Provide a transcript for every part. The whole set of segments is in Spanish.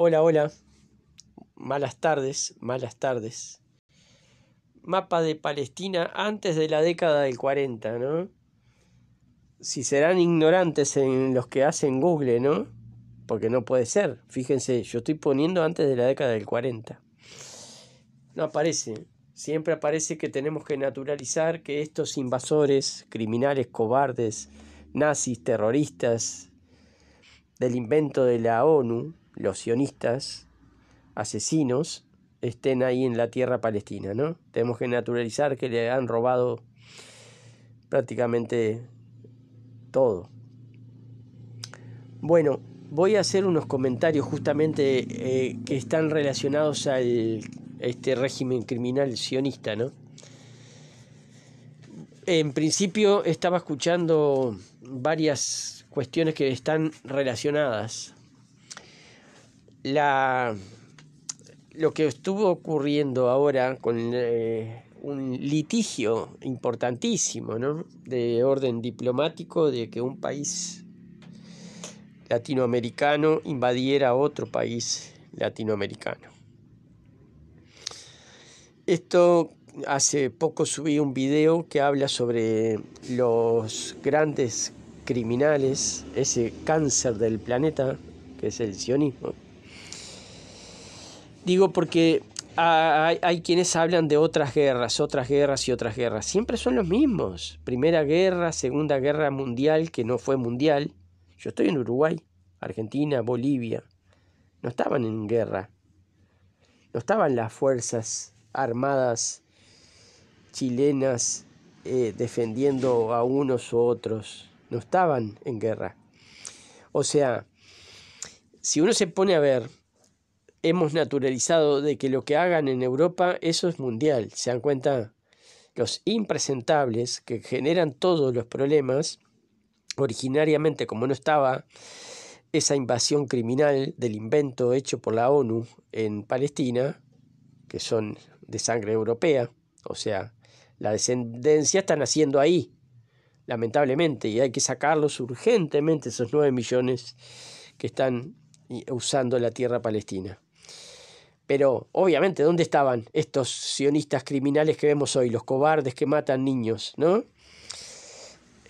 Hola, hola. Malas tardes, malas tardes. Mapa de Palestina antes de la década del 40, ¿no? Si serán ignorantes en los que hacen Google, ¿no? Porque no puede ser. Fíjense, yo estoy poniendo antes de la década del 40. No aparece. Siempre aparece que tenemos que naturalizar que estos invasores, criminales, cobardes, nazis, terroristas, del invento de la ONU, los sionistas asesinos estén ahí en la tierra palestina, ¿no? Tenemos que naturalizar que le han robado prácticamente todo. Bueno, voy a hacer unos comentarios justamente eh, que están relacionados a este régimen criminal sionista, ¿no? En principio estaba escuchando varias cuestiones que están relacionadas la, lo que estuvo ocurriendo ahora con eh, un litigio importantísimo de orden diplomático de que un país latinoamericano invadiera otro país latinoamericano. Esto hace poco subí un video que habla sobre los grandes criminales, ese cáncer del planeta que es el sionismo. Digo porque hay, quienes hablan de otras guerras, otras guerras y otras guerras. Siempre son los mismos. Primera guerra, Segunda Guerra Mundial, que no fue mundial. Yo estoy en Uruguay, Argentina, Bolivia. No estaban en guerra. No estaban las fuerzas armadas chilenas eh, defendiendo a unos u otros. No estaban en guerra. O sea, si uno se pone a ver hemos naturalizado de que lo que hagan en Europa, eso es mundial. ¿Se dan cuenta? Los impresentables que generan todos los problemas, originariamente como no estaba esa invasión criminal del invento hecho por la ONU en Palestina, que son de sangre europea, o sea, la descendencia está naciendo ahí, lamentablemente, y hay que sacarlos urgentemente esos 9 millones que están usando la tierra palestina. Pero obviamente, ¿dónde estaban estos sionistas criminales que vemos hoy, los cobardes que matan niños, ¿no?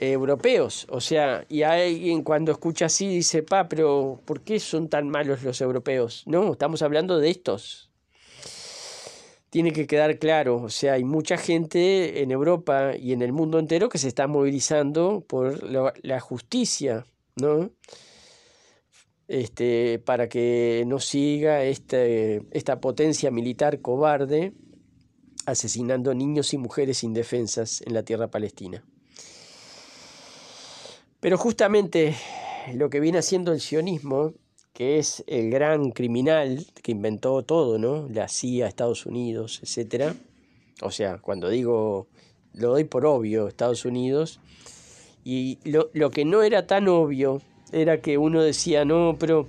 europeos, o sea, y alguien cuando escucha así dice, pa, pero ¿por qué son tan malos los europeos? No, estamos hablando de estos. Tiene que quedar claro, o sea, hay mucha gente en Europa y en el mundo entero que se está movilizando por la justicia, ¿no? este, para que no siga este, esta potencia militar cobarde asesinando niños y mujeres indefensas en la tierra palestina. Pero justamente lo que viene haciendo el sionismo, que es el gran criminal que inventó todo, ¿no? La CIA, Estados Unidos, etcétera. O sea, cuando digo, lo doy por obvio, Estados Unidos. Y lo, lo que no era tan obvio era que uno decía, no, pero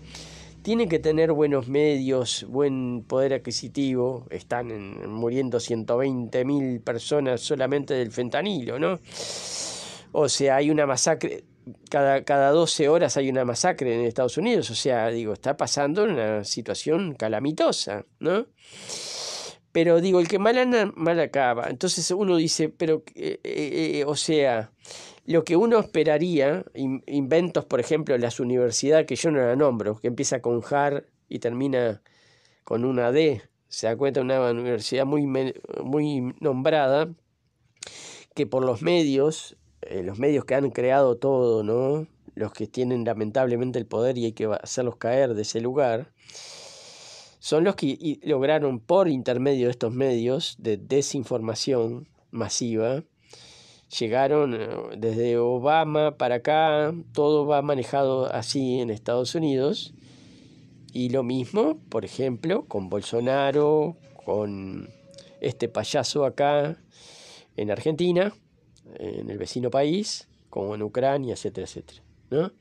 tiene que tener buenos medios, buen poder adquisitivo, están muriendo 120 mil personas solamente del fentanilo, ¿no? O sea, hay una masacre, cada, cada 12 horas hay una masacre en Estados Unidos, o sea, digo, está pasando una situación calamitosa, ¿no? Pero digo, el que mal anda, mal acaba. Entonces uno dice, pero, eh, eh, eh, o sea, lo que uno esperaría, inventos, por ejemplo, las universidades, que yo no la nombro, que empieza con JAR y termina con una D, se da cuenta una universidad muy, muy nombrada, que por los medios, eh, los medios que han creado todo, ¿no? los que tienen lamentablemente el poder y hay que hacerlos caer de ese lugar, son los que lograron por intermedio de estos medios de desinformación masiva llegaron eh, desde Obama para acá, todo va manejado así en Estados Unidos. Y lo mismo, por ejemplo, con Bolsonaro, con este payaso acá en Argentina, en el vecino país, como en Ucrania, etcétera, etcétera. ¿no?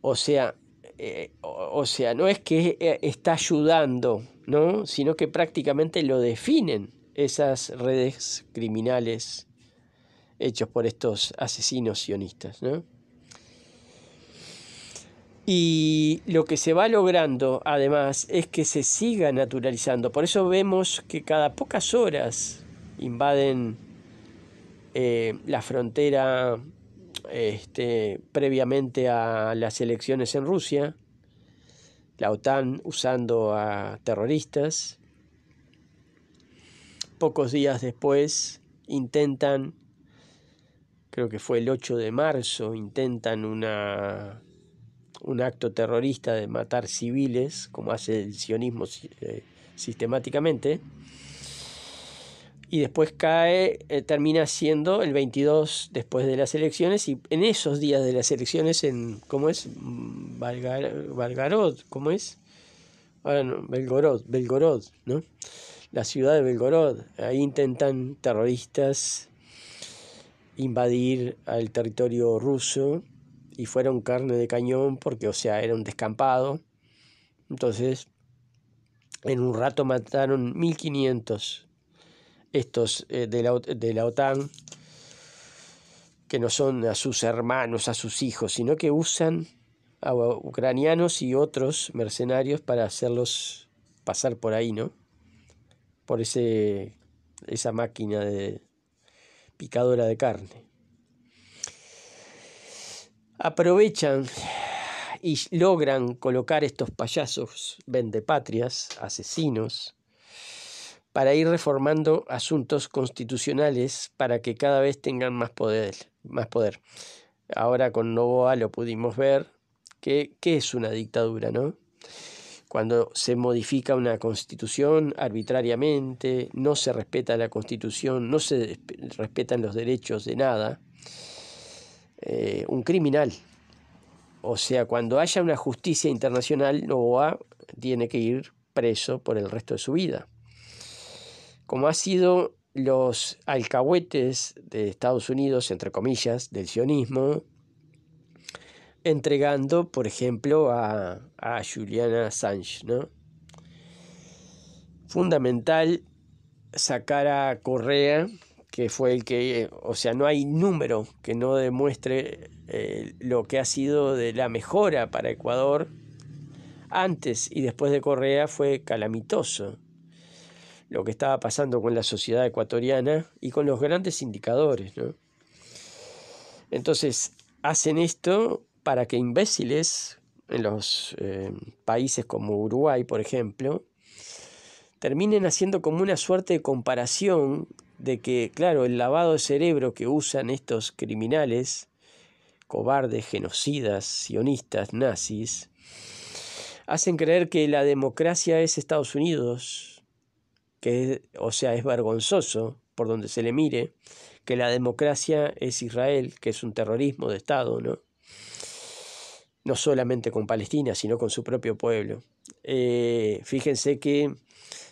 O sea, eh, o, sea, no es que eh, está ayudando, ¿no? sino que prácticamente lo definen esas redes criminales hechos por estos asesinos sionistas. Y lo que se va logrando, además, es que se siga naturalizando. Por eso vemos que cada pocas horas invaden eh, la frontera este, previamente a las elecciones en Rusia, la OTAN usando a terroristas. Pocos días después intentan creo que fue el 8 de marzo, intentan una, un acto terrorista de matar civiles, como hace el sionismo eh, sistemáticamente. Y después cae, eh, termina siendo el 22 después de las elecciones, y en esos días de las elecciones, en, ¿cómo es? Valgar, Valgarod, ¿cómo es? ahora no, Belgorod, Belgorod, ¿no? La ciudad de Belgorod. Ahí intentan terroristas invadir al territorio ruso y fueron carne de cañón porque, o sea, era un descampado. Entonces, en un rato mataron 1500 estos eh, de, la, OTAN, que no son a sus hermanos, a sus hijos, sino que usan a ucranianos y otros mercenarios para hacerlos pasar por ahí, ¿no? Por ese, esa máquina de, picadora de carne. Aprovechan y logran colocar estos payasos vendepatrias, asesinos, para ir reformando asuntos constitucionales para que cada vez tengan más poder. Más poder. Ahora con Novoa lo pudimos ver, que, que es una dictadura, ¿no? cuando se modifica una constitución arbitrariamente, no se respeta la constitución, no se respetan los derechos de nada, eh, un criminal. O sea, cuando haya una justicia internacional, Novoa tiene que ir preso por el resto de su vida. Como ha sido los alcahuetes de Estados Unidos, entre comillas, del sionismo, entregando, por ejemplo, a, Juliana Sánchez. ¿no? Fundamental sacar a Correa, que fue el que, o sea, no hay número que no demuestre eh, lo que ha sido de la mejora para Ecuador antes y después de Correa fue calamitoso lo que estaba pasando con la sociedad ecuatoriana y con los grandes indicadores. Entonces, hacen esto para que imbéciles en los eh, países como Uruguay, por ejemplo, terminen haciendo como una suerte de comparación de que, claro, el lavado de cerebro que usan estos criminales, cobardes, genocidas, sionistas, nazis, hacen creer que la democracia es Estados Unidos, que o sea, es vergonzoso por donde se le mire, que la democracia es Israel, que es un terrorismo de Estado, ¿no? no solamente con Palestina, sino con su propio pueblo. Eh, fíjense que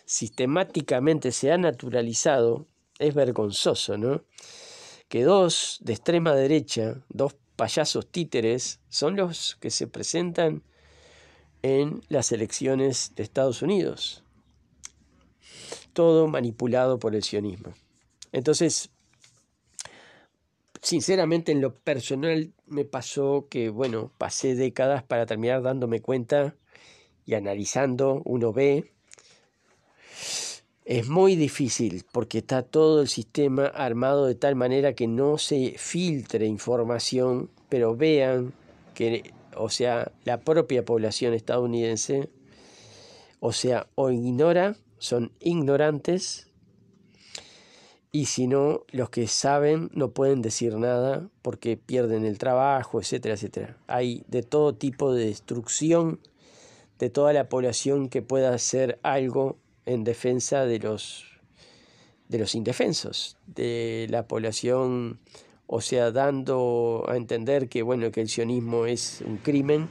sistemáticamente se ha naturalizado, es vergonzoso, ¿no? Que dos de extrema derecha, dos payasos títeres, son los que se presentan en las elecciones de Estados Unidos. Todo manipulado por el sionismo. Entonces, Sinceramente, en lo personal me pasó que, bueno, pasé décadas para terminar dándome cuenta y analizando, uno ve. Es muy difícil porque está todo el sistema armado de tal manera que no se filtre información, pero vean que, o sea, la propia población estadounidense, o sea, o ignora, son ignorantes y si no, los que saben no pueden decir nada porque pierden el trabajo, etcétera, etcétera. Hay de todo tipo de destrucción de toda la población que pueda hacer algo en defensa de los de los indefensos, de la población, o sea, dando a entender que bueno, que el sionismo es un crimen.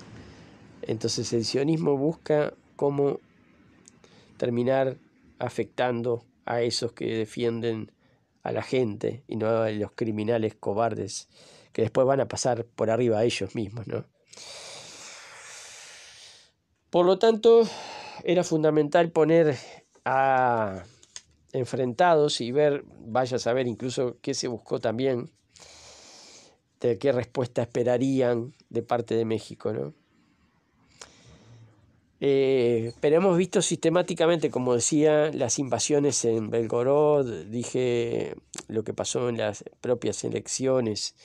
Entonces el sionismo busca cómo terminar afectando a esos que defienden a la gente y no a los criminales cobardes que después van a pasar por arriba a ellos mismos, ¿no? Por lo tanto, era fundamental poner a enfrentados y ver, vaya a saber incluso qué se buscó también, de qué respuesta esperarían de parte de México, ¿no? Eh, pero hemos visto sistemáticamente, como decía, las invasiones en Belgorod, dije lo que pasó en las propias elecciones,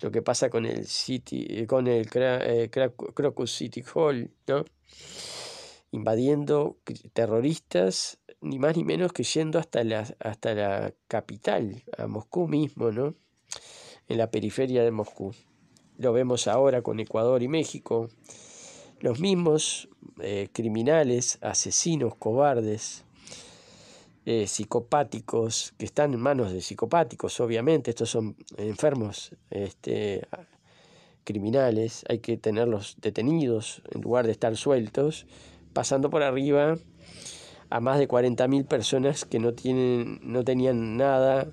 lo que pasa con el City, eh, con el eh, Crocus City Hall, ¿no? invadiendo terroristas, ni más ni menos que yendo hasta la, hasta la capital, a Moscú mismo, ¿no? en la periferia de Moscú. Lo vemos ahora con Ecuador y México los mismos eh, criminales, asesinos, cobardes, eh, psicopáticos, que están en manos de psicopáticos, obviamente, estos son enfermos este, criminales, hay que tenerlos detenidos en lugar de estar sueltos, pasando por arriba a más de 40.000 personas que no, tienen, no tenían nada,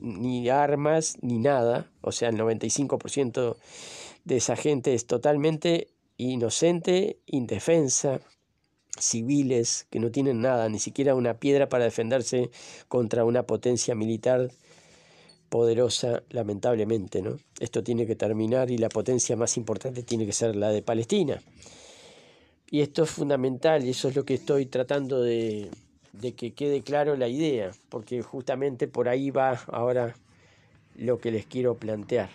ni armas, ni nada. O sea, el 95% de esa gente es totalmente inocente, indefensa, civiles que no tienen nada, ni siquiera una piedra para defenderse contra una potencia militar poderosa, lamentablemente, ¿no? Esto tiene que terminar y la potencia más importante tiene que ser la de Palestina. Y esto es fundamental y eso es lo que estoy tratando de, de que quede claro la idea, porque justamente por ahí va ahora lo que les quiero plantear.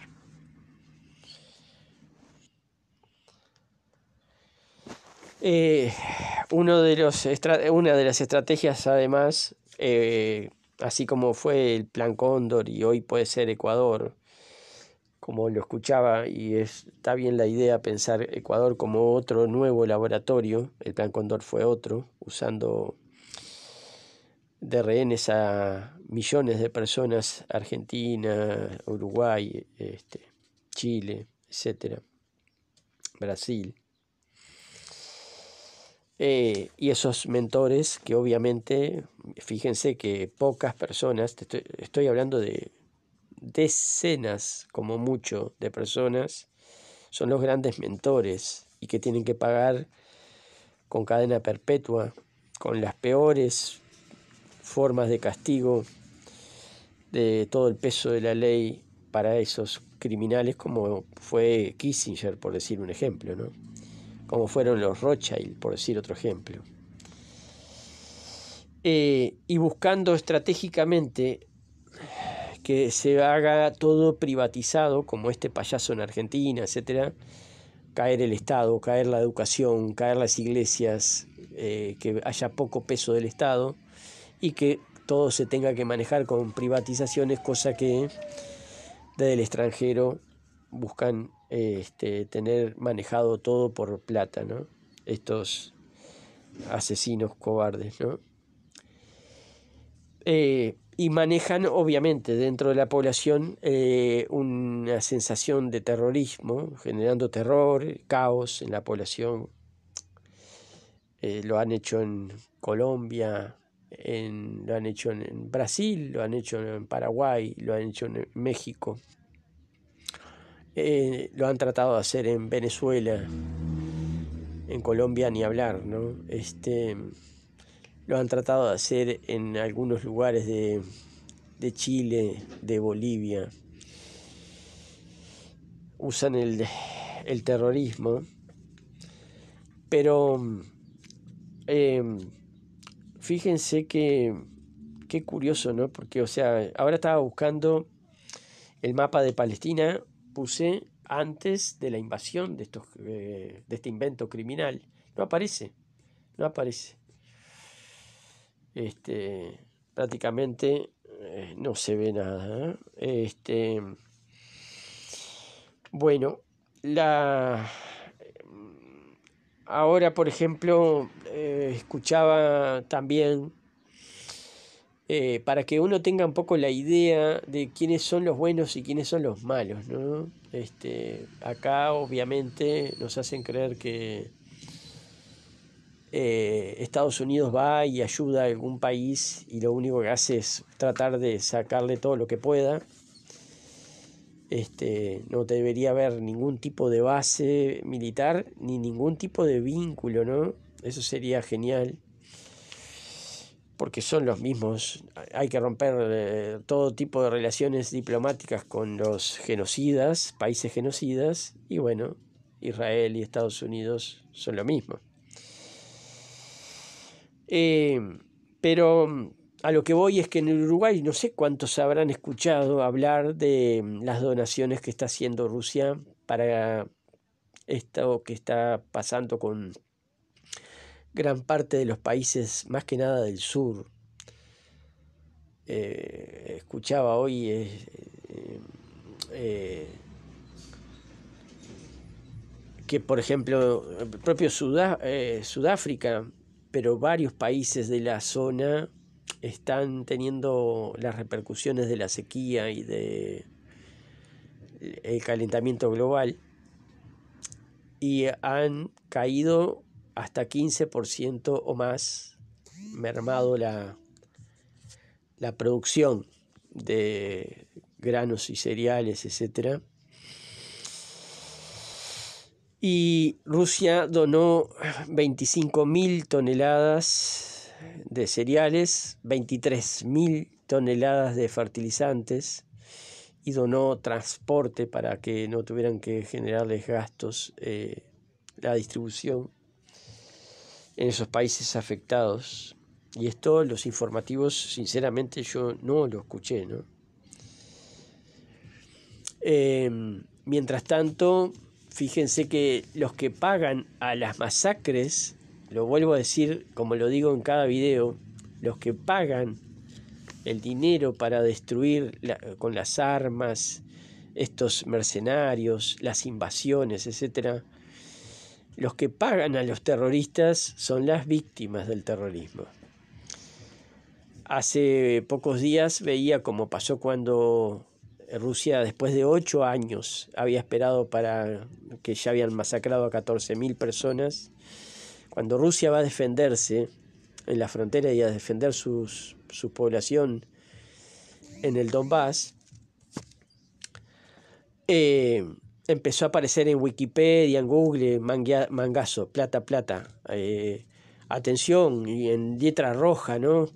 Eh, uno de los una de las estrategias, además, eh, así como fue el Plan Cóndor y hoy puede ser Ecuador, como lo escuchaba, y está bien la idea pensar Ecuador como otro nuevo laboratorio, el Plan Cóndor fue otro, usando de rehenes a millones de personas, Argentina, Uruguay, este, Chile, etcétera, Brasil. Eh, y esos mentores que obviamente, fíjense que pocas personas, estoy, estoy hablando de decenas como mucho de personas, son los grandes mentores y que tienen que pagar con cadena perpetua, con las peores formas de castigo, de todo el peso de la ley para esos criminales como fue Kissinger, por decir un ejemplo, ¿no? como fueron los Rothschild, por decir otro ejemplo. Eh, y buscando estratégicamente que se haga todo privatizado, como este payaso en Argentina, etcétera, caer el Estado, caer la educación, caer las iglesias, eh, que haya poco peso del Estado y que todo se tenga que manejar con privatizaciones, cosa que desde el extranjero buscan este, tener manejado todo por plata, ¿no? Estos asesinos cobardes, ¿no? Eh, y manejan, obviamente, dentro de la población eh, una sensación de terrorismo, generando terror, caos en la población. Eh, lo han hecho en Colombia, lo han hecho en Brasil, lo han hecho en Paraguay, lo han hecho en México. Eh, lo han tratado de hacer en Venezuela, en Colombia ni hablar, ¿no? Este, lo han tratado de hacer en algunos lugares de, Chile, de Bolivia. Usan el, terrorismo, pero em, fíjense que qué curioso, ¿no? Porque, o sea, ahora estaba buscando el mapa de Palestina puse antes de la invasión de, estos, eh, de este invento criminal. No aparece, no aparece. Este, prácticamente eh, no se ve nada. ¿eh? Este, bueno, la... Ahora, por ejemplo, escuchaba también eh, para que uno tenga un poco la idea de quiénes son los buenos y quiénes son los malos, ¿no? Este, acá obviamente nos hacen creer que eh, Estados Unidos va y ayuda a algún país y lo único que hace es tratar de sacarle todo lo que pueda. Este, no debería haber ningún tipo de base militar ni ningún tipo de vínculo, ¿no? Eso sería genial porque son los mismos, hay que romper eh, todo tipo de relaciones diplomáticas con los genocidas, países genocidas, y bueno, Israel y Estados Unidos son lo mismo. Eh, pero mm, a lo que voy es que en Uruguay no sé cuántos habrán escuchado hablar de mm, las donaciones que está haciendo Rusia para esto que está pasando con gran parte de los países, más que nada del sur. Eh, escuchaba hoy eh, eh, que, por ejemplo, el propio Sudáfrica, pero varios países de la zona están teniendo las repercusiones de la sequía y de el calentamiento global y han caído hasta 15% o más mermado la, la producción de granos y cereales, etc. Y Rusia donó 25.000 toneladas de cereales, 23.000 toneladas de fertilizantes y donó transporte para que no tuvieran que generarles gastos eh, la distribución en esos países afectados. Y esto, los informativos, sinceramente yo no lo escuché, ¿no? Em, mientras tanto, fíjense que los que pagan a las masacres, lo vuelvo a decir como lo digo en cada video, los que pagan el dinero para destruir con las armas, estos mercenarios, las invasiones, etcétera, los que pagan a los terroristas son las víctimas del terrorismo. Hace pocos días veía cómo pasó cuando Rusia, después de ocho años, había esperado para que ya habían masacrado a 14.000 personas. Cuando Rusia va a defenderse en la frontera y a defender su población en el Donbass, eh, empezó a aparecer en Wikipedia, en Google, mangazo, plata, plata. Eh, atención, y en letra roja, ¿no?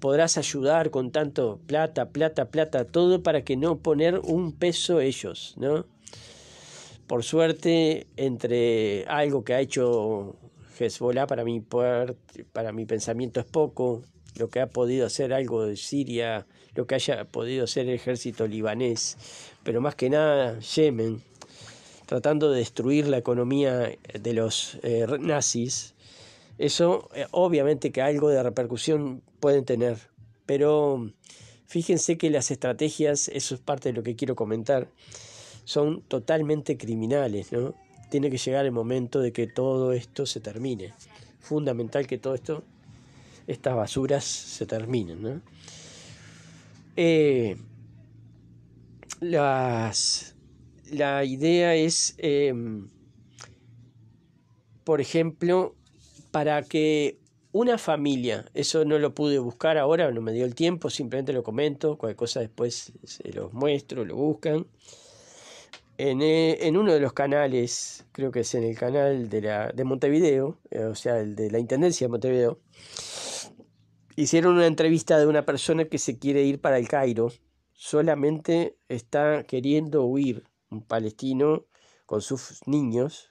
Podrás ayudar con tanto plata, plata, plata, todo para que no poner un peso ellos, ¿no? Por suerte, entre algo que ha hecho Hezbollah para mi, para mi pensamiento es poco, lo que ha podido hacer algo de Siria, lo que haya podido hacer el ejército libanés, pero más que nada Yemen, tratando de destruir la economía eh, de los eh, nazis, eso eh, obviamente que algo de repercusión pueden tener, pero fíjense que las estrategias, eso es parte de lo que quiero comentar, son totalmente criminales, ¿no? Tiene que llegar el momento de que todo esto se termine. Fundamental que todo esto, estas basuras se terminen, las la idea es, em, por ejemplo, para que una familia, eso no lo pude buscar ahora, no me dio el tiempo, simplemente lo comento, cualquier cosa después se los muestro, lo buscan. En, eh, uno de los canales, creo que es en el canal de, Montevideo, eh, o sea, el de la Intendencia de Montevideo, hicieron una entrevista de una persona que se quiere ir para el Cairo, solamente está queriendo huir palestino con sus niños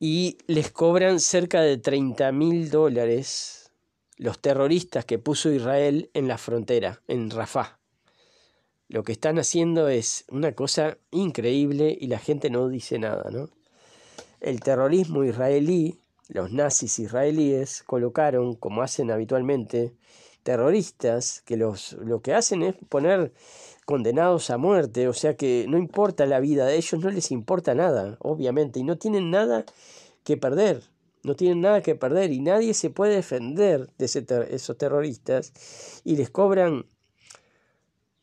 y les cobran cerca de 30 mil dólares los terroristas que puso Israel en la frontera, en Rafah. Lo que están haciendo es una cosa increíble y la gente no dice nada, ¿no? El terrorismo israelí, los nazis israelíes colocaron, como hacen habitualmente, terroristas que los, lo que hacen es poner condenados a muerte, o sea que no importa la vida, de ellos no les importa nada, obviamente, y no tienen nada que perder, no tienen nada que perder y nadie se puede defender de esos terroristas y les cobran,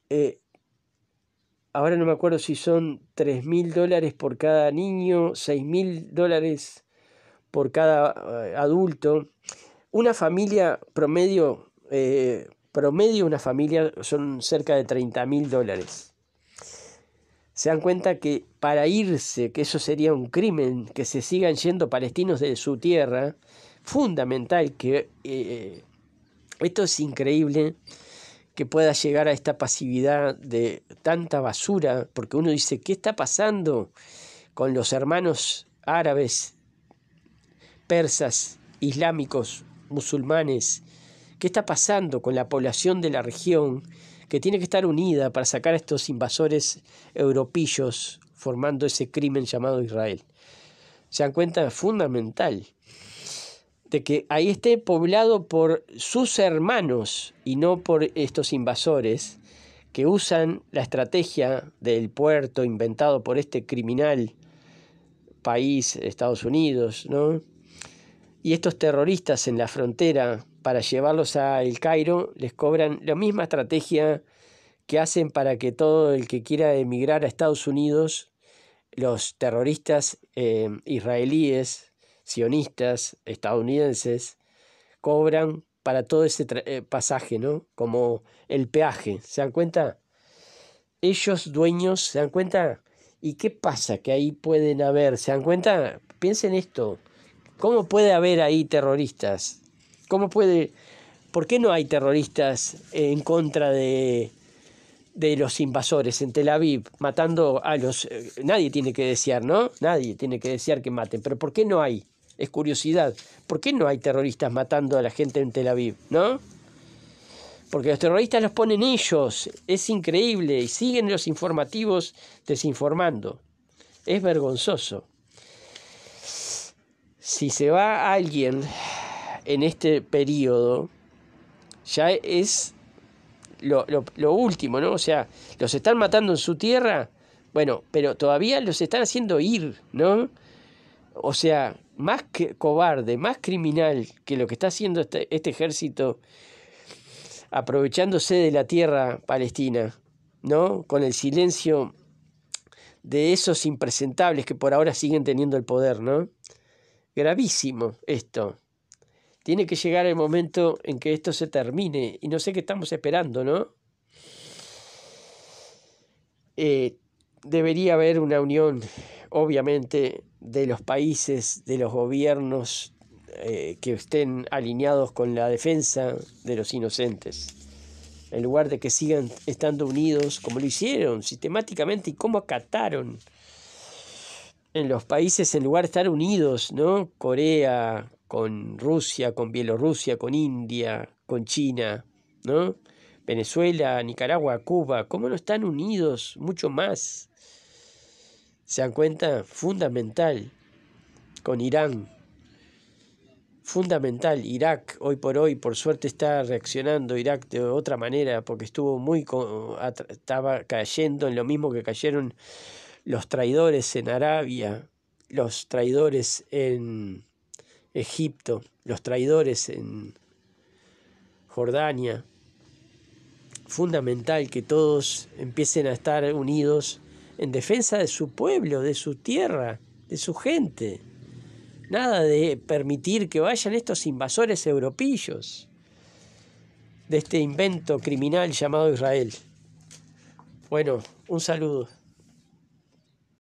eh, ahora no me acuerdo si son tres mil dólares por cada niño, seis mil dólares por cada eh, adulto. Una familia promedio eh, Promedio una familia son cerca de 30 mil dólares. Se dan cuenta que para irse, que eso sería un crimen, que se sigan yendo palestinos de su tierra, fundamental que eh, eh, esto es increíble que pueda llegar a esta pasividad de tanta basura, porque uno dice, ¿qué está pasando con los hermanos árabes, persas, islámicos, musulmanes, ¿Qué está pasando con la población de la región que tiene que estar unida para sacar a estos invasores europillos formando ese crimen llamado Israel? Se dan cuenta fundamental de que ahí esté poblado por sus hermanos y no por estos invasores que usan la estrategia del puerto inventado por este criminal país, Estados Unidos, Y estos terroristas en la frontera para llevarlos a El Cairo, les cobran la misma estrategia que hacen para que todo el que quiera emigrar a Estados Unidos, los terroristas eh, israelíes, sionistas, estadounidenses, cobran para todo ese eh, pasaje, ¿no? Como el peaje, ¿se dan cuenta? Ellos dueños, ¿se dan cuenta? ¿Y qué pasa que ahí pueden haber? ¿Se dan cuenta? Piensen esto. ¿Cómo puede haber ahí terroristas? ¿Cómo puede, por qué no hay terroristas en contra de, los invasores en Tel Aviv, matando a los... Eh, nadie tiene que desear, ¿no? Nadie tiene que desear que maten, pero ¿por qué no hay? Es curiosidad. ¿Por qué no hay terroristas matando a la gente en Tel Aviv, ¿no? Porque los terroristas los ponen ellos, es increíble, y siguen los informativos desinformando. Es vergonzoso. Si se va alguien en este periodo ya es lo, último, ¿no? O sea, los están matando en su tierra, bueno, pero todavía los están haciendo ir, ¿no? O sea, más que cobarde, más criminal que lo que está haciendo este, este ejército aprovechándose de la tierra palestina, ¿no? Con el silencio de esos impresentables que por ahora siguen teniendo el poder, ¿no? Gravísimo esto. Tiene que llegar el momento en que esto se termine y no sé qué estamos esperando, ¿no? Eh, debería haber una unión, obviamente, de los países, de los gobiernos eh, que estén alineados con la defensa de los inocentes en lugar de que sigan estando unidos como lo hicieron sistemáticamente y cómo acataron en los países en lugar de estar unidos, ¿no? Corea, con Rusia, con Bielorrusia, con India, con China, ¿no? Venezuela, Nicaragua, Cuba, ¿cómo no están unidos mucho más? ¿Se dan cuenta? Fundamental. Con Irán. Fundamental. Irak, hoy por hoy, por suerte está reaccionando Irak de otra manera, porque estuvo muy. estaba cayendo en lo mismo que cayeron los traidores en Arabia, los traidores en Egipto, los traidores en Jordania. Fundamental que todos empiecen a estar unidos en defensa de su pueblo, de su tierra, de su gente. Nada de permitir que vayan estos invasores europillos de este invento criminal llamado Israel. Bueno, un saludo.